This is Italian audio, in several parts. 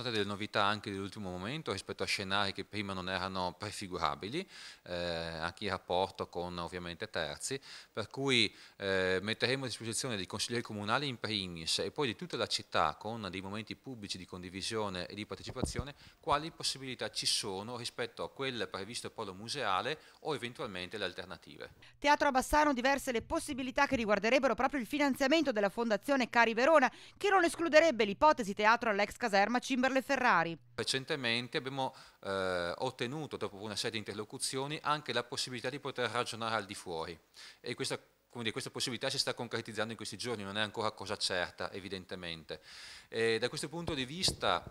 state delle novità anche dell'ultimo momento rispetto a scenari che prima non erano prefigurabili, eh, anche in rapporto con ovviamente terzi, per cui eh, metteremo a disposizione dei consiglieri comunali in primis e poi di tutta la città con dei momenti pubblici di condivisione e di partecipazione quali possibilità ci sono rispetto a quel previsto polo museale o eventualmente le alternative. Teatro a Bassano diverse le possibilità che riguarderebbero proprio il finanziamento della Fondazione Cari Verona che non escluderebbe l'ipotesi teatro all'ex caserma Cimber per le Ferrari. Recentemente abbiamo eh, ottenuto, dopo una serie di interlocuzioni, anche la possibilità di poter ragionare al di fuori e questa, quindi, questa possibilità si sta concretizzando in questi giorni, non è ancora cosa certa evidentemente. E da questo punto di vista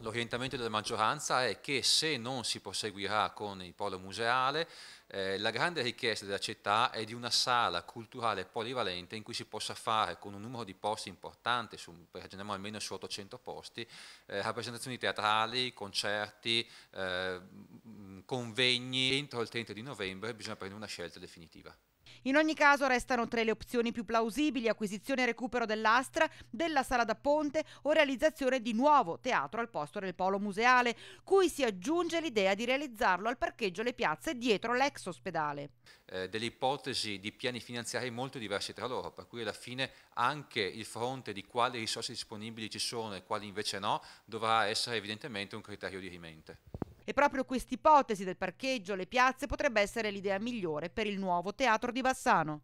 l'orientamento della maggioranza è che se non si proseguirà con il polo museale, eh, la grande richiesta della città è di una sala culturale polivalente in cui si possa fare con un numero di posti importante, su, ragioniamo almeno su 800 posti, eh, rappresentazioni teatrali, concerti, eh, convegni. Entro il 30 di novembre bisogna prendere una scelta definitiva. In ogni caso restano tre le opzioni più plausibili, acquisizione e recupero dell'Astra, della Sala da Ponte o realizzazione di nuovo teatro al posto del polo museale, cui si aggiunge l'idea di realizzarlo al parcheggio Le Piazze dietro l'ex ospedale. Eh, delle ipotesi di piani finanziari molto diversi tra loro, per cui alla fine anche il fronte di quali risorse disponibili ci sono e quali invece no dovrà essere evidentemente un criterio di rimente. E proprio quest'ipotesi del parcheggio, le piazze, potrebbe essere l'idea migliore per il nuovo teatro di Bassano.